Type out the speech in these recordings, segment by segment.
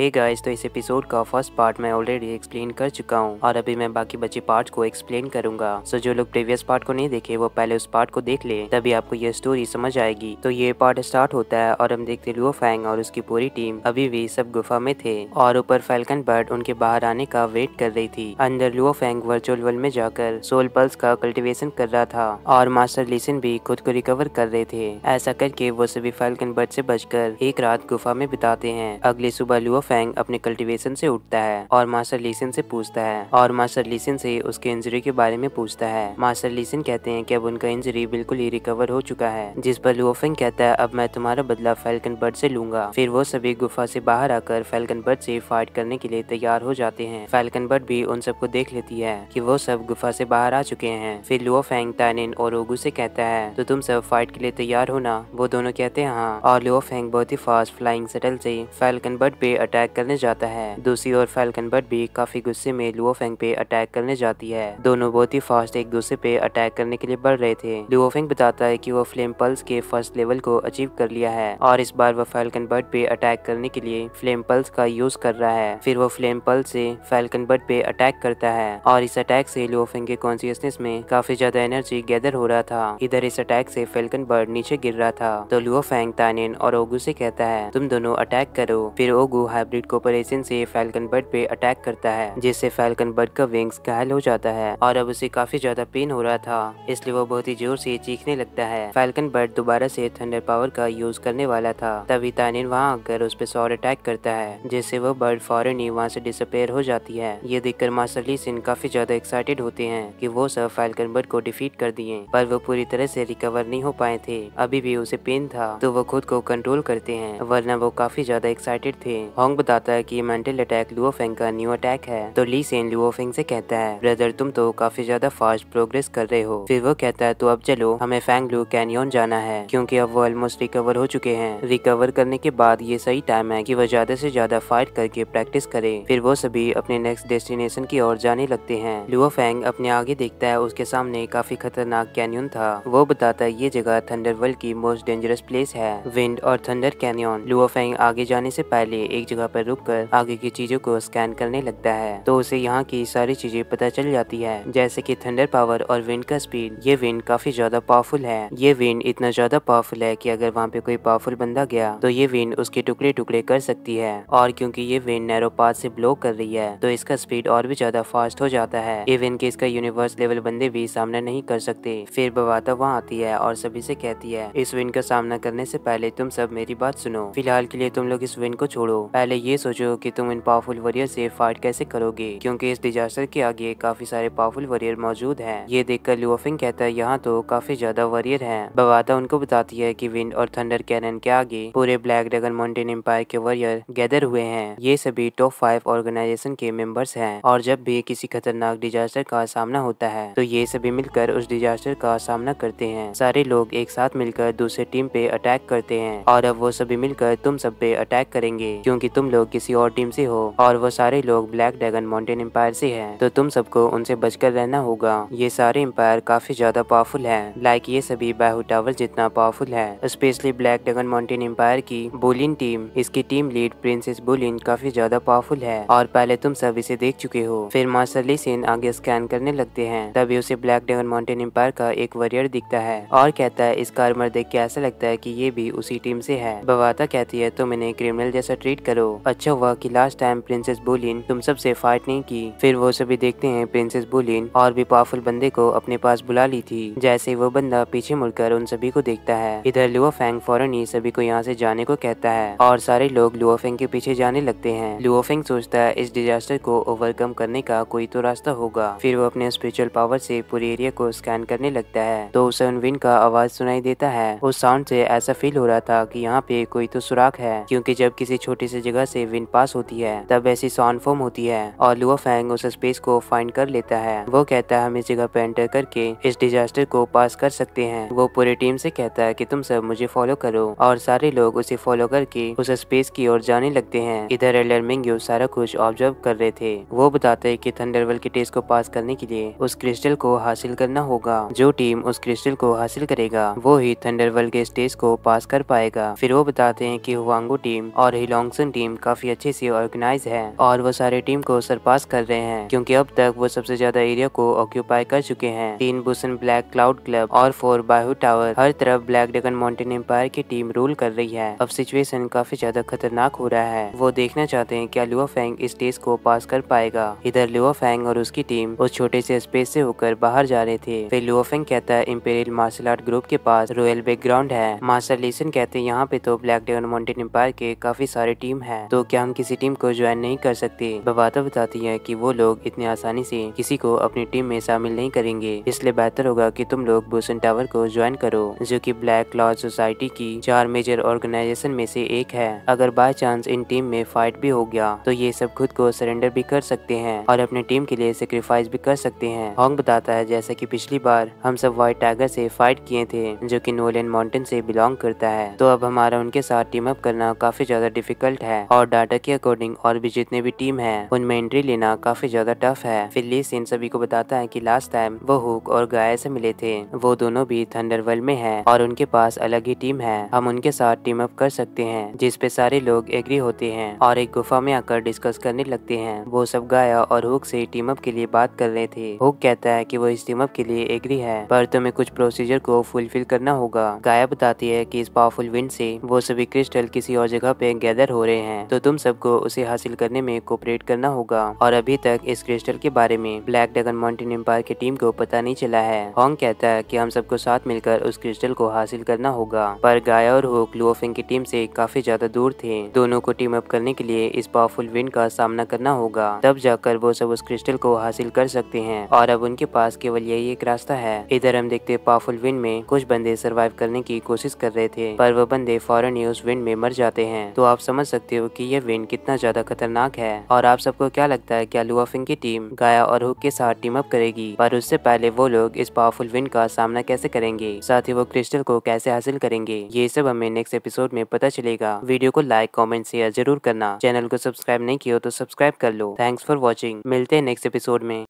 हे hey guys तो इस episode का फर्स्ट पार्ट मैं ऑलरेडी एक्सप्लेन कर चुका हूँ और अभी मैं बाकी बचे पार्ट को एक्सप्लेन करूंगा सो so, जो लोग प्रीवियस पार्ट को नहीं देखे वो पहले उस पार्ट को देख ले तभी आपको ये स्टोरी समझ आएगी तो ये पार्ट स्टार्ट होता है और हम देखते लुओ फैंग और उसकी पूरी टीम अभी भी सब गुफा में थे और ऊपर फैल्कन बर्ड उनके बाहर आने का वेट कर रही थी अंदर लुओ फैंग वर्चुअल वर्ल्ड में जाकर सोल पल्स का कल्टिवेशन कर रहा था और मास्टर लिसन भी खुद को रिकवर कर रहे थे ऐसा करके वो सभी फैल्कन बर्ड से बचकर एक रात गुफा में बिताते हैं अगली सुबह लुओ फैंग अपने कल्टीवेशन से उठता है और मास्टर लीसन से पूछता है और मास्टर लीसन से उसके इंजरी के बारे में पूछता है मास्टर लीसन कहते हैं कि अब उनका इंजरी बिल्कुल ही रिकवर हो चुका है जिस पर लुओफेंग कहता है अब मैं तुम्हारा बदला फैल्कन बर्ड से लूंगा फिर वो सभी गुफा से बाहर आकर फैल्कन बर्ड से फाइट करने के लिए तैयार हो जाते हैं फैल्कन बर्ड भी उन सबको देख लेती है की वो सब गुफा से बाहर आ चुके हैं फिर लुओ फैंग तानिन और ओगू से कहता है तो तुम सब फाइट के लिए तैयार होना वो दोनों कहते हैं हाँ और लुओ फैंग बहुत ही फास्ट फ्लाइंग सेटल से फैल्कन बर्ड पे अटैक अटैक करने जाता है दूसरी ओर फैल्कन बर्ड भी काफी गुस्से में लुओफेंग पे अटैक करने जाती है दोनों बहुत ही फास्ट एक दूसरे पे अटैक करने के लिए बढ़ रहे थे लुओफेंग बताता है की वो फ्लेम पल्स के फर्स्ट लेवल को अचीव कर लिया है और इस बार वो फैल्कन बर्ड पे अटैक करने के लिए फ्लेम पल्स का यूज कर रहा है फिर वो फ्लेम पल्स से फैल्कन बर्ड पे अटैक करता है और इस अटैक से लुओफेंग के कॉन्सियसनेस में काफी ज्यादा एनर्जी गैदर हो रहा था इधर इस अटैक से फैल्कन बर्ड नीचे गिर रहा था तो लुओफेंग तानिन और ओगू से कहता है तुम दोनों अटैक करो फिर ओगू हाइब्रिड कॉपोरेशन से फैल्कन बर्ड पे अटैक करता है जिससे फैल्कन बर्ड का विंग्स घायल हो जाता है और अब उसे काफी ज्यादा पेन हो रहा था इसलिए वो बहुत ही जोर से चीखने लगता है फैल्कन बर्ड दोबारा से थंडर पावर का यूज करने वाला था तभी तानिन वहाँ आकर उस पर सॉर अटैक करता है जिससे वो बर्ड फॉरन ही वहाँ से डिसअपेयर हो जाती है ये देखकर मास्टर ली सिंह काफी ज्यादा एक्साइटेड होते हैं कि वो सब फैल्कन बर्ड को डिफीट कर दिए पर वो पूरी तरह से रिकवर नहीं हो पाए थे अभी भी उसे पेन था तो वो खुद को कंट्रोल करते हैं वरना वो काफी ज्यादा एक्साइटेड थे हॉन्ग बताता है कि मेंटल अटैक लुओफेंग का न्यू अटैक है तो ली सेन लुओफेंग से कहता है ब्रदर तुम तो काफी ज्यादा फास्ट प्रोग्रेस कर रहे हो फिर वो कहता है तो अब चलो हमें फैंग लू कैनियन जाना है क्योंकि अब वो ऑलमोस्ट रिकवर हो चुके हैं रिकवर करने के बाद ये सही टाइम है कि वो ज्यादा से ज्यादा फाइट करके प्रैक्टिस करे फिर वो सभी अपने नेक्स्ट डेस्टिनेशन की ओर जाने लगते हैं लुओफेंग अपने आगे देखता है उसके सामने काफी खतरनाक कैनियन था वो बताता है ये जगह थंडर वर्ल्ड की मोस्ट डेंजरस प्लेस है विंड और थंडर कैनियन लुओफेंग आगे जाने से पहले एक जगह जगह पर रुककर आगे की चीजों को स्कैन करने लगता है तो उसे यहाँ की सारी चीजें पता चल जाती है जैसे कि थंडर पावर और विंड का स्पीड ये विंड काफी ज्यादा पावरफुल है ये विंड इतना ज्यादा पावरफुल है की अगर वहाँ पे कोई पावरफुल बंदा गया तो ये विंड उसके टुकड़े टुकड़े कर सकती है और क्यूँकी ये विंड नैरो पाथ से ब्लॉक कर रही है तो इसका स्पीड और भी ज्यादा फास्ट हो जाता है इवन के इसका यूनिवर्स लेवल बंदे भी सामना नहीं कर सकते फिर बवाता वहाँ आती है और सभी से कहती है इस विंड का सामना करने से पहले तुम सब मेरी बात सुनो फिलहाल के लिए तुम लोग इस विंड को छोड़ो पहले पहले ये सोचो कि तुम इन पावरफुल वॉरियर से फाइट कैसे करोगे क्योंकि इस डिजास्टर के आगे काफी सारे पावरफुल वॉरियर मौजूद हैं। ये देखकर लुओफिंग कहता है यहाँ तो काफी ज्यादा वॉरियर हैं। बवादा उनको बताती है कि विंड और थंडर कैनन के आगे पूरे ब्लैक ड्रैगन माउंटेन एम्पायर के वॉरियर गैदर हुए हैं ये सभी टॉप फाइव ऑर्गेनाइजेशन के मेंबर्स हैं और जब भी किसी खतरनाक डिजास्टर का सामना होता है तो ये सभी मिलकर उस डिजास्टर का सामना करते हैं सारे लोग एक साथ मिलकर दूसरे टीम पे अटैक करते हैं और अब वो सभी मिलकर तुम सब पे अटैक करेंगे क्योंकि तुम तुम लोग किसी और टीम से हो और वो सारे लोग ब्लैक ड्रैगन माउंटेन एम्पायर से हैं तो तुम सबको उनसे बचकर रहना होगा ये सारे एम्पायर काफी ज्यादा पावरफुल हैं लाइक ये सभी बाहू टावर जितना पावरफुल है specially black dragon mountain empire की बोलिन टीम इसकी टीम लीड प्रिंसेस बोलिन काफी ज्यादा पावरफुल है और पहले तुम सब इसे देख चुके हो फिर मार्सली सिंह सेन आगे स्कैन करने लगते हैं तभी उसे ब्लैक डेगन माउंटेन एम्पायर का एक वॉरियर दिखता है और कहता है इसका आर्मर देख के ऐसा लगता है की ये भी उसी टीम से है बवाता कहती है तुम इन्हें क्रिमिनल जैसा ट्रीट करो अच्छा हुआ कि लास्ट टाइम प्रिंसेस बोलिन तुम सब फाइट नहीं की फिर वो सभी देखते हैं प्रिंसेस बुलिन और भी पावरफुल बंदे को अपने पास बुला ली थी जैसे वो बंदा पीछे मुड़कर उन सभी को देखता है इधर लुओ फेंग फौरन ही सभी को यहाँ से जाने को कहता है और सारे लोग लुओ फेंग के पीछे जाने लगते हैं लुओ फेंग सोचता है इस डिजास्टर को ओवरकम करने का कोई तो रास्ता होगा फिर वो अपने स्पिरिचुअल पावर से पूरे एरिया को स्कैन करने लगता है तो उसे उन विन का आवाज सुनाई देता है उस साउंड से ऐसा फील हो रहा था कि यहाँ पे कोई तो सुराख है क्योंकि जब किसी छोटी सी जगह जगह से विन पास होती है तब ऐसी सॉन फॉर्म होती है और लुआ फैंग उस स्पेस को फाइंड कर लेता है वो कहता है हम इस जगह पे एंटर करके इस डिजास्टर को पास कर सकते हैं वो पूरी टीम से कहता है कि तुम सब मुझे फॉलो करो और सारे लोग उसे फॉलो करके उस स्पेस की ओर जाने लगते हैं इधर एलर्मिंग सारा कुछ ऑब्जर्व कर रहे थे वो बताते हैं कि थंडरवेल के टेस्ट को पास करने के लिए उस क्रिस्टल को हासिल करना होगा जो टीम उस क्रिस्टल को हासिल करेगा वो ही थंडरवेल के टेस्ट को पास कर पाएगा फिर वो बताते हैं कि हुआंगो टीम और हिलोंगसन टीम टीम काफी अच्छी सी ऑर्गेनाइज है और वो सारे टीम को सरपास कर रहे हैं क्योंकि अब तक वो सबसे ज्यादा एरिया को ऑक्यूपाई कर चुके हैं तीन बुसन ब्लैक क्लाउड क्लब और फोर बाहू टावर हर तरफ ब्लैक डेगन माउंटेन एम्पायर की टीम रूल कर रही है अब सिचुएशन काफी ज्यादा खतरनाक हो रहा है वो देखना चाहते हैं क्या लुआ फैंग इस टेस्ट को पास कर पाएगा इधर लुआ फैंग और उसकी टीम उस छोटे से स्पेस से होकर बाहर जा रहे थे फिर लुआ फैंग कहता है इम्पेरियल मार्शल आर्ट ग्रुप के पास रॉयल बैकग्राउंड है मास्टर लेसन कहते हैं यहाँ पे तो ब्लैक डेगन माउंटेन एम्पायर के काफी सारे टीम है है तो क्या हम किसी टीम को ज्वाइन नहीं कर सकते बवाता बताती है की वो लोग इतने आसानी से किसी को अपनी टीम में शामिल नहीं करेंगे इसलिए बेहतर होगा की तुम लोग बोसन टावर को ज्वाइन करो जो की ब्लैक लॉज सोसाइटी की चार मेजर ऑर्गेनाइजेशन में से एक है अगर बाय चांस इन टीम में फाइट भी हो गया तो ये सब खुद को सरेंडर भी कर सकते हैं और अपने टीम के लिए सेक्रीफाइस भी कर सकते हैं हॉन्ग बताता है जैसा कि पिछली बार हम सब व्हाइट टाइगर से फाइट किए थे जो कि नोलियन माउंटेन से बिलोंग करता है तो अब हमारा उनके साथ टीम अप करना काफी ज्यादा डिफिकल्ट है है और डाटा के अकॉर्डिंग और भी जितने भी टीम है उनमें एंट्री लेना काफी ज्यादा टफ है फिर लिस इन सभी को बताता है की लास्ट टाइम वो हुक और गाय ऐसी मिले थे वो दोनों भी थंडर वर्ल्ड में है और उनके पास अलग ही टीम है हम उनके साथ टीम अप कर सकते हैं जिसपे सारे लोग एग्री होते हैं और एक गुफा में आकर डिस्कस करने लगते हैं वो सब गाया और हुक से टीम अप के लिए बात कर रहे थे हुक कहता है कि वो इस टीम अप के लिए एग्री है पर तुम्हें कुछ प्रोसीजर को फुलफिल करना होगा गाया बताती है कि इस पावरफुल विंड से वो सभी क्रिस्टल किसी और जगह पे गैदर हो रहे हैं हैं तो तुम सबको उसे हासिल करने में कोऑपरेट करना होगा और अभी तक इस क्रिस्टल के बारे में ब्लैक डगन माउंटेन एम्पायर की टीम को पता नहीं चला है हॉन्ग कहता है कि हम सबको साथ मिलकर उस क्रिस्टल को हासिल करना होगा पर गाय और होक लुओफिंग की टीम से काफी ज्यादा दूर थे दोनों को टीम अप करने के लिए इस पावरफुल विंड का सामना करना होगा तब जाकर वो सब उस क्रिस्टल को हासिल कर सकते हैं और अब उनके पास केवल यही एक रास्ता है इधर हम देखते पावरफुल विंड में कुछ बंदे सरवाइव करने की कोशिश कर रहे थे पर वो बंदे फौरन ही उस विंड में मर जाते हैं तो आप समझ सकते हो हो कि ये विंड कितना ज्यादा खतरनाक है और आप सबको क्या लगता है क्या लुआफिंग की टीम गाया और हुक के साथ टीम अप करेगी पर उससे पहले वो लोग इस पावरफुल विन का सामना कैसे करेंगे साथ ही वो क्रिस्टल को कैसे हासिल करेंगे ये सब हमें नेक्स्ट एपिसोड में पता चलेगा वीडियो को लाइक कॉमेंट शेयर जरूर करना चैनल को सब्सक्राइब नहीं किया तो सब्सक्राइब कर लो थैंक्स फॉर वॉचिंग मिलते हैं नेक्स्ट एपिसोड में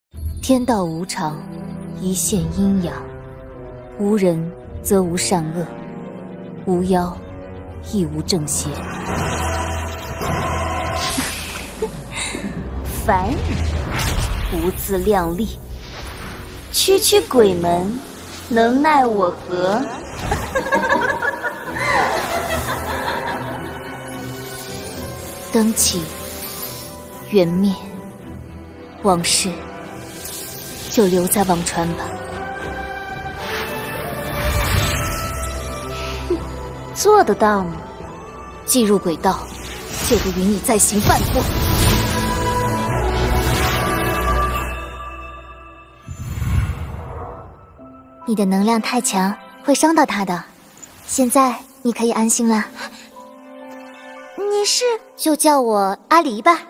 天道无常，一线阴阳，无人则无善恶，无妖亦无正邪。凡人不自量力，区区鬼门能奈我何？灯起，缘灭，往事就留在忘川吧。做得到吗？既入鬼道，就不允你再行犯错。你的能量太强，会伤到他的。现在你可以安心了。你是就叫我阿离吧。